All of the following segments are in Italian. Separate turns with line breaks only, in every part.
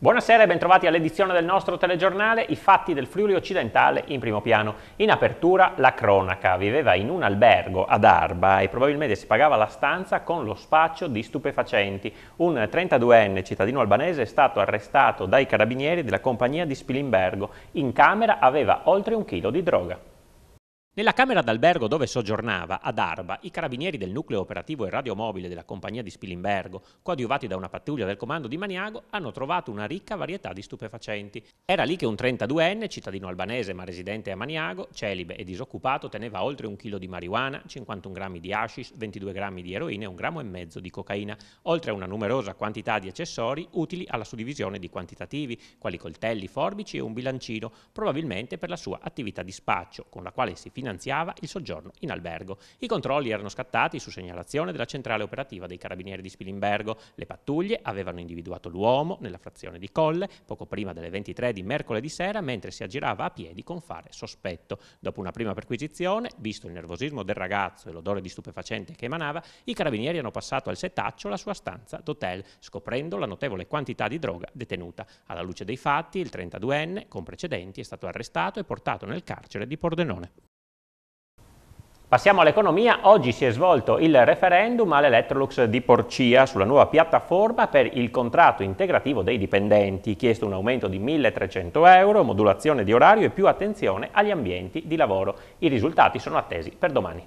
Buonasera e bentrovati all'edizione del nostro telegiornale I fatti del Friuli occidentale in primo piano. In apertura la cronaca viveva in un albergo ad Arba e probabilmente si pagava la stanza con lo spaccio di stupefacenti. Un 32enne cittadino albanese è stato arrestato dai carabinieri della compagnia di Spilimbergo. In camera aveva oltre un chilo di droga. Nella camera d'albergo dove soggiornava, ad Arba, i carabinieri del nucleo operativo e radiomobile della compagnia di Spilimbergo, coadiuvati da una pattuglia del comando di Maniago, hanno trovato una ricca varietà di stupefacenti. Era lì che un 32enne, cittadino albanese ma residente a Maniago, celibe e disoccupato, teneva oltre un chilo di marijuana, 51 grammi di hashish, 22 grammi di eroina e un grammo e mezzo di cocaina, oltre a una numerosa quantità di accessori utili alla suddivisione di quantitativi, quali coltelli, forbici e un bilancino, probabilmente per la sua attività di spaccio, con la quale si finanziava finanziava il soggiorno in albergo. I controlli erano scattati su segnalazione della centrale operativa dei carabinieri di Spilimbergo. Le pattuglie avevano individuato l'uomo nella frazione di Colle poco prima delle 23 di mercoledì sera mentre si aggirava a piedi con fare sospetto. Dopo una prima perquisizione, visto il nervosismo del ragazzo e l'odore di stupefacente che emanava, i carabinieri hanno passato al setaccio la sua stanza d'hotel, scoprendo la notevole quantità di droga detenuta. Alla luce dei fatti, il 32enne, con precedenti, è stato arrestato e portato nel carcere di Pordenone. Passiamo all'economia, oggi si è svolto il referendum all'Electrolux di Porcia sulla nuova piattaforma per il contratto integrativo dei dipendenti, chiesto un aumento di 1300 euro, modulazione di orario e più attenzione agli ambienti di lavoro. I risultati sono attesi per domani.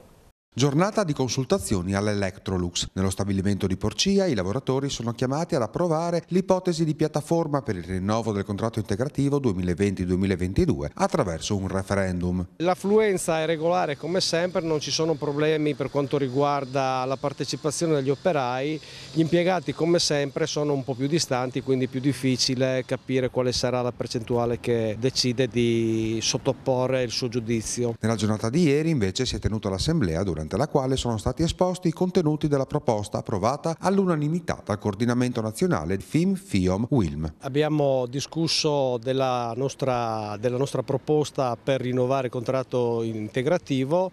Giornata di consultazioni all'Electrolux. Nello stabilimento di Porcia i lavoratori sono chiamati ad approvare l'ipotesi di piattaforma per il rinnovo del contratto integrativo 2020-2022 attraverso un referendum.
L'affluenza è regolare come sempre, non ci sono problemi per quanto riguarda la partecipazione degli operai. Gli impiegati come sempre sono un po' più distanti, quindi è più difficile capire quale sarà la percentuale che decide di sottoporre il suo giudizio.
Nella giornata di ieri invece si è tenuta l'assemblea durante durante la quale sono stati esposti i contenuti della proposta approvata all'unanimità dal coordinamento nazionale FIM FIOM WILM.
Abbiamo discusso della nostra, della nostra proposta per rinnovare il contratto integrativo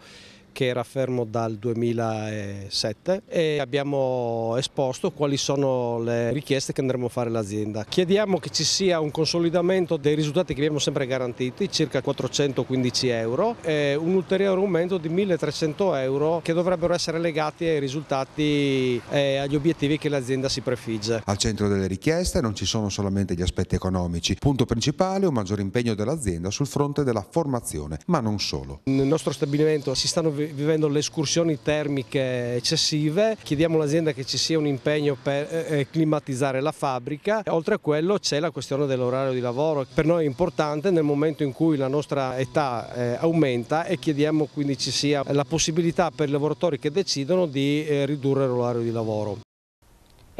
che era fermo dal 2007 e abbiamo esposto quali sono le richieste che andremo a fare all'azienda. Chiediamo che ci sia un consolidamento dei risultati che abbiamo sempre garantiti, circa 415 euro, e un ulteriore aumento di 1300 euro che dovrebbero essere legati ai risultati e agli obiettivi che l'azienda si prefigge.
Al centro delle richieste non ci sono solamente gli aspetti economici, punto principale un maggior impegno dell'azienda sul fronte della formazione, ma non solo.
Nel nostro stabilimento si stanno vivendo le escursioni termiche eccessive, chiediamo all'azienda che ci sia un impegno per eh, eh, climatizzare la fabbrica, oltre a quello c'è la questione dell'orario di lavoro, per noi è importante nel momento in cui la nostra età eh, aumenta e chiediamo quindi ci sia la possibilità per i lavoratori che decidono di ridurre l'orario di lavoro.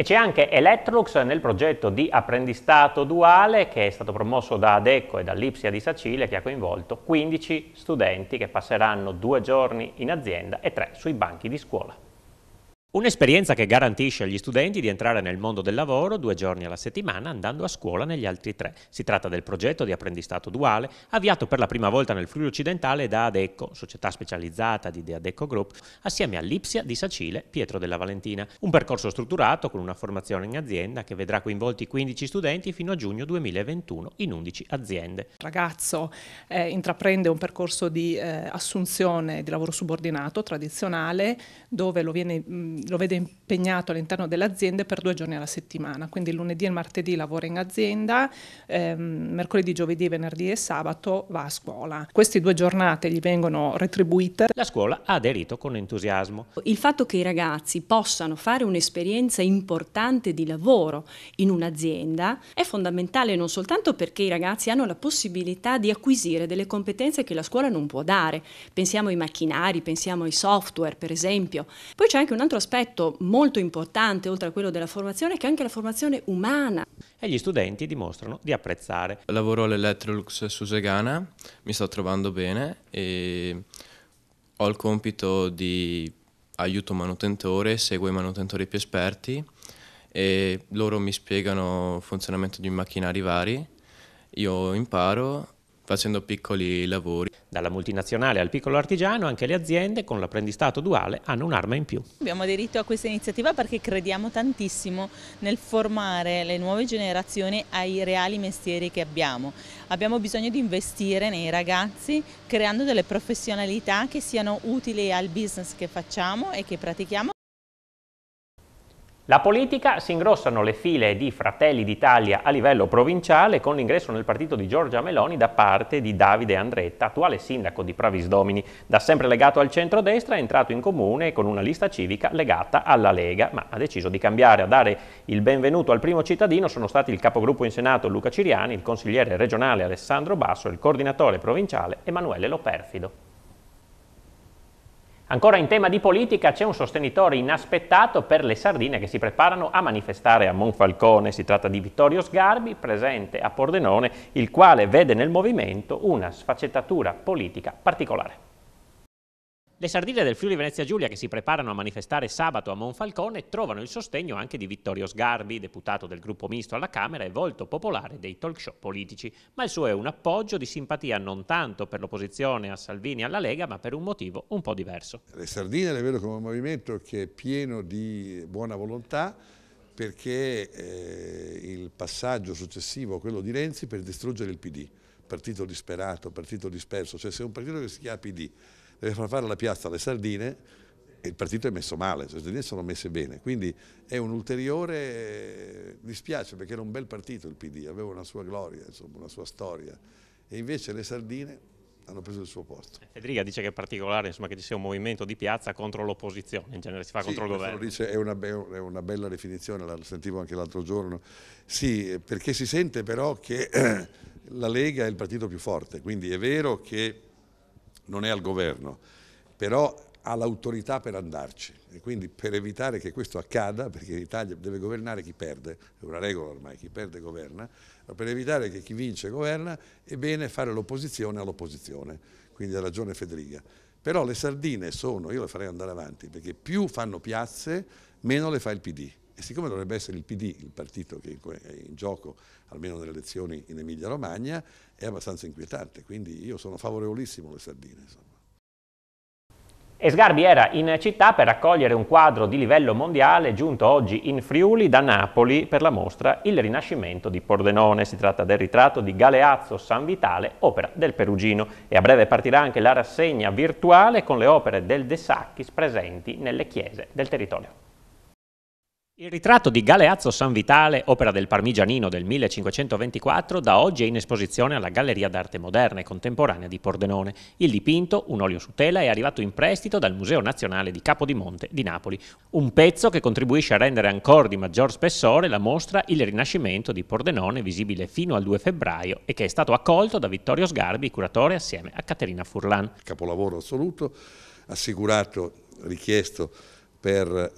E c'è anche Electrolux
nel progetto di apprendistato duale che è stato promosso da ADECO e dall'Ipsia di Sacile che ha coinvolto 15 studenti che passeranno due giorni in azienda e tre sui banchi di scuola. Un'esperienza che garantisce agli studenti di entrare nel mondo del lavoro due giorni alla settimana andando a scuola negli altri tre. Si tratta del progetto di apprendistato duale avviato per la prima volta nel Friuli Occidentale da ADECO, società specializzata di The ADECO Group, assieme all'Ipsia di Sacile, Pietro della Valentina. Un percorso strutturato con una formazione in azienda che vedrà coinvolti 15 studenti fino a giugno 2021 in 11 aziende. Il ragazzo
eh, intraprende un percorso di eh, assunzione di lavoro subordinato tradizionale dove lo viene lo vede impegnato all'interno dell'azienda per due giorni alla settimana, quindi lunedì e martedì lavora in azienda, ehm, mercoledì, giovedì, venerdì e sabato va a scuola.
Queste due giornate gli vengono retribuite. La scuola ha aderito con entusiasmo.
Il fatto che i ragazzi possano fare un'esperienza importante di lavoro in un'azienda è fondamentale non soltanto perché i ragazzi hanno la possibilità di acquisire delle competenze che la scuola non può dare. Pensiamo ai macchinari, pensiamo ai software per esempio. Poi c'è anche un altro aspetto aspetto molto importante, oltre a quello della formazione, che è anche la formazione umana. E
gli studenti dimostrano di apprezzare. Lavoro all'Electrolux Susegana,
mi sto trovando bene e ho il compito di aiuto manutentore, seguo i manutentori più esperti e loro mi spiegano il funzionamento di macchinari vari, io imparo
facendo piccoli lavori. Dalla multinazionale al piccolo artigiano anche le aziende con l'apprendistato duale hanno un'arma in più.
Abbiamo aderito a questa iniziativa perché crediamo tantissimo nel formare le nuove generazioni ai reali mestieri che abbiamo. Abbiamo bisogno di investire nei ragazzi creando delle professionalità che siano utili al business che facciamo e che pratichiamo.
La politica si ingrossano le file di Fratelli d'Italia a livello provinciale con l'ingresso nel partito di Giorgia Meloni da parte di Davide Andretta, attuale sindaco di Pravisdomini, da sempre legato al centrodestra, è entrato in comune con una lista civica legata alla Lega, ma ha deciso di cambiare. A dare il benvenuto al primo cittadino sono stati il capogruppo in Senato Luca Ciriani, il consigliere regionale Alessandro Basso e il coordinatore provinciale Emanuele Loperfido. Ancora in tema di politica c'è un sostenitore inaspettato per le sardine che si preparano a manifestare a Monfalcone, si tratta di Vittorio Sgarbi, presente a Pordenone, il quale vede nel movimento una sfaccettatura politica particolare. Le sardine del Friuli Venezia Giulia che si preparano a manifestare sabato a Monfalcone trovano il sostegno anche di Vittorio Sgarbi, deputato del gruppo misto alla Camera e volto popolare dei talk show politici, ma il suo è un appoggio di simpatia non tanto per l'opposizione a Salvini e alla Lega, ma per un motivo un po' diverso. Le
sardine le vedo come un movimento che è pieno di buona volontà, perché eh, il passaggio successivo, quello di Renzi, per distruggere il PD, partito disperato, partito disperso, cioè se un partito che si chiama PD deve far fare la piazza alle sardine e il partito è messo male, le sardine sono messe bene, quindi è un ulteriore, eh, dispiace perché era un bel partito il PD, aveva una sua gloria, insomma, una sua storia e invece le sardine hanno preso il suo posto.
Federica dice che è particolare insomma, che ci sia un movimento di piazza contro
l'opposizione, in genere si fa sì, contro il governo. Dice, è, una è, una, bella definizione, la sentivo anche l'altro giorno. Sì, perché si sente però che la Lega è il partito più forte, quindi è vero che non è al governo, però ha l'autorità per andarci e quindi per evitare che questo accada, perché l'Italia deve governare chi perde, è una regola ormai, chi perde governa, ma per evitare che chi vince governa è bene fare l'opposizione all'opposizione, quindi ha ragione Federica. Però le sardine sono, io le farei andare avanti, perché più fanno piazze, meno le fa il PD. E siccome dovrebbe essere il PD il partito che è in gioco, almeno nelle elezioni in Emilia Romagna, è abbastanza inquietante, quindi io sono favorevolissimo alle sardine. Insomma.
E Sgarbi era in città per raccogliere un quadro di livello mondiale giunto oggi in Friuli da Napoli per la mostra Il Rinascimento di Pordenone. Si tratta del ritratto di Galeazzo San Vitale, opera del Perugino. E a breve partirà anche la rassegna virtuale con le opere del De Sacchis presenti nelle chiese del territorio. Il ritratto di Galeazzo Sanvitale, opera del Parmigianino del 1524, da oggi è in esposizione alla Galleria d'Arte Moderna e Contemporanea di Pordenone. Il dipinto, un olio su tela, è arrivato in prestito dal Museo Nazionale di Capodimonte di Napoli. Un pezzo che contribuisce a rendere ancora di maggior spessore la mostra Il Rinascimento di Pordenone, visibile fino al 2 febbraio e che è stato accolto da Vittorio Sgarbi, curatore assieme a Caterina Furlan.
Capolavoro assoluto, assicurato, richiesto per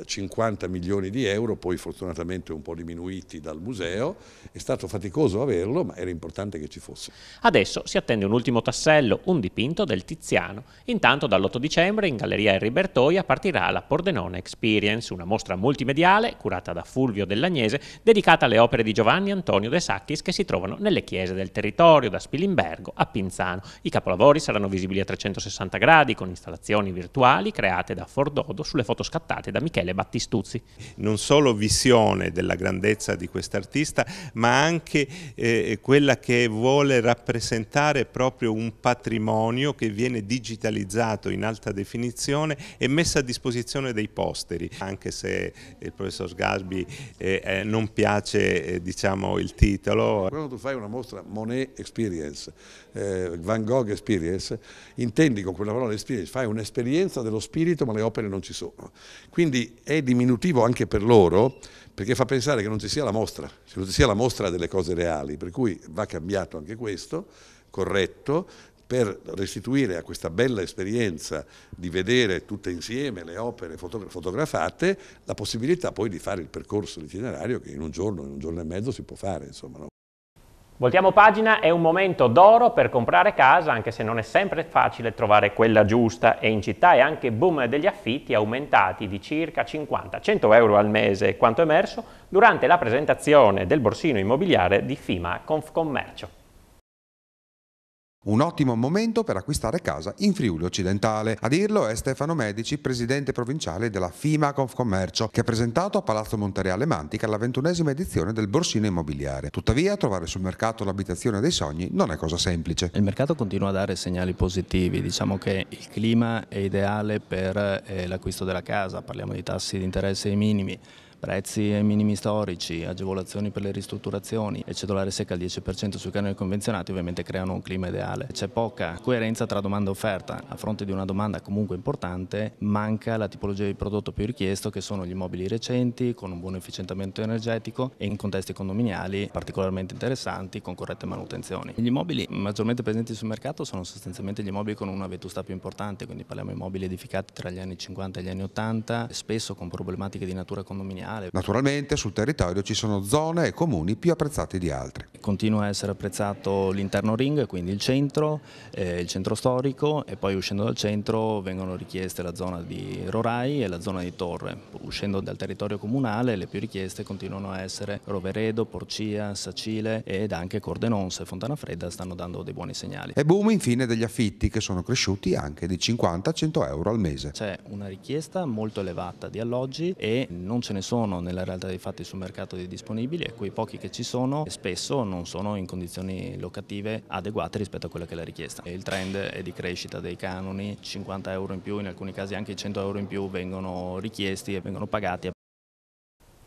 eh, 50 milioni di euro, poi fortunatamente un po' diminuiti dal museo. È stato faticoso averlo, ma era importante che ci fosse. Adesso
si attende un ultimo tassello, un dipinto del Tiziano. Intanto dall'8 dicembre in Galleria Henri Bertoia partirà la Pordenone Experience, una mostra multimediale curata da Fulvio Dell'Agnese, dedicata alle opere di Giovanni Antonio De Sacchis che si trovano nelle chiese del territorio, da Spilimbergo a Pinzano. I capolavori saranno visibili a 360 gradi con installazioni virtuali create da Fordodo sulle foto scattate da Michele Battistuzzi. Non solo visione della grandezza di quest'artista, ma anche eh, quella che vuole rappresentare proprio un patrimonio che viene digitalizzato in alta definizione e
messo a disposizione dei posteri, anche se il professor Sgasbi eh, eh, non piace eh, diciamo, il titolo. Quando tu fai una mostra Monet Experience, eh, Van Gogh Experience, intendi con quella parola experience, fai un'esperienza dello spirito ma le opere non ci sono. Quindi è diminutivo anche per loro perché fa pensare che non ci sia la mostra, che non ci sia la mostra delle cose reali, per cui va cambiato anche questo, corretto, per restituire a questa bella esperienza di vedere tutte insieme le opere fotografate la possibilità poi di fare il percorso, l'itinerario che in un giorno, in un giorno e mezzo si può fare. Insomma, no?
Voltiamo pagina, è un momento d'oro per comprare casa, anche se non è sempre facile trovare quella giusta e in città è anche boom degli affitti aumentati di circa 50-100 euro al mese, quanto emerso durante la presentazione del borsino immobiliare di FIMA Confcommercio.
Un ottimo momento per acquistare casa in Friuli Occidentale. A dirlo è Stefano Medici, presidente provinciale della FIMA Confcommercio, che ha presentato a Palazzo Montereale Mantica la ventunesima edizione del borsino immobiliare. Tuttavia, trovare sul mercato l'abitazione dei sogni non è cosa semplice.
Il mercato continua a dare segnali positivi, diciamo che il clima è ideale per eh, l'acquisto della casa, parliamo di tassi di interesse minimi prezzi ai minimi storici, agevolazioni per le ristrutturazioni e cedolare secca al 10% sui canoni convenzionati ovviamente creano un clima ideale. C'è poca coerenza tra domanda e offerta, a fronte di una domanda comunque importante manca la tipologia di prodotto più richiesto che sono gli immobili recenti con un buon efficientamento energetico e in contesti condominiali particolarmente interessanti con corrette manutenzioni. Gli immobili maggiormente presenti sul mercato sono sostanzialmente gli immobili con una vetustà più importante, quindi parliamo di immobili edificati tra gli anni 50 e gli anni 80, spesso con problematiche di natura condominiale comunale.
Naturalmente sul territorio ci
sono zone e comuni più apprezzati di altri. Continua a essere apprezzato l'interno ring, quindi il centro, eh, il centro storico e poi uscendo dal centro vengono richieste la zona di Rorai e la zona di Torre. Uscendo dal territorio comunale le più richieste continuano a essere Roveredo, Porcia, Sacile ed anche Cordenonse, Fontana Fredda stanno dando dei buoni segnali.
E boom infine degli affitti che sono cresciuti anche di 50-100 euro al mese.
C'è una richiesta molto elevata di alloggi e non ce ne sono sono nella realtà dei fatti sul mercato disponibili e quei pochi che ci sono spesso non sono in condizioni locative adeguate rispetto a quella che è la richiesta. Il trend è di crescita dei canoni, 50 euro in più, in alcuni casi anche 100 euro in più vengono richiesti e vengono pagati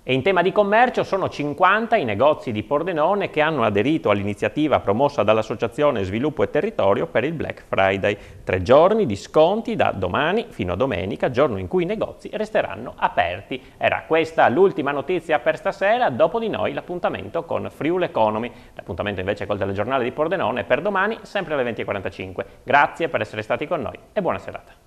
e in tema di commercio sono
50 i negozi di Pordenone che hanno aderito all'iniziativa promossa dall'Associazione Sviluppo e Territorio per il Black Friday. Tre giorni di sconti da domani fino a domenica, giorno in cui i negozi resteranno aperti. Era questa l'ultima notizia per stasera, dopo di noi l'appuntamento con Friul Economy. L'appuntamento invece col telegiornale di Pordenone per domani, sempre alle 20.45. Grazie per essere stati con noi e buona serata.